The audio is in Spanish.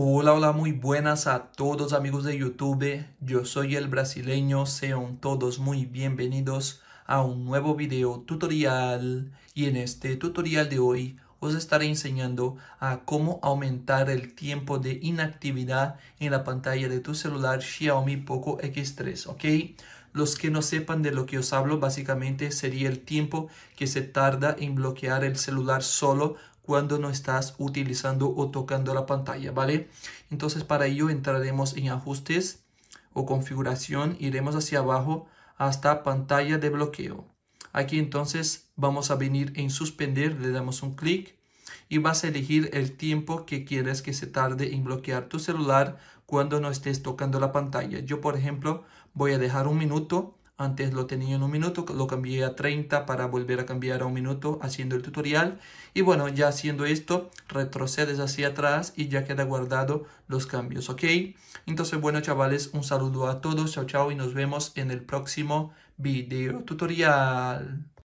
Hola, hola, muy buenas a todos amigos de YouTube. Yo soy el brasileño, sean todos muy bienvenidos a un nuevo video tutorial. Y en este tutorial de hoy os estaré enseñando a cómo aumentar el tiempo de inactividad en la pantalla de tu celular Xiaomi Poco X3, ¿ok? Los que no sepan de lo que os hablo, básicamente sería el tiempo que se tarda en bloquear el celular solo cuando no estás utilizando o tocando la pantalla, ¿vale? Entonces para ello entraremos en ajustes o configuración, iremos hacia abajo hasta pantalla de bloqueo. Aquí entonces vamos a venir en suspender, le damos un clic y vas a elegir el tiempo que quieres que se tarde en bloquear tu celular cuando no estés tocando la pantalla. Yo por ejemplo voy a dejar un minuto antes lo tenía en un minuto, lo cambié a 30 para volver a cambiar a un minuto haciendo el tutorial. Y bueno, ya haciendo esto, retrocedes hacia atrás y ya queda guardado los cambios, ¿ok? Entonces, bueno, chavales, un saludo a todos, chao, chao y nos vemos en el próximo video tutorial.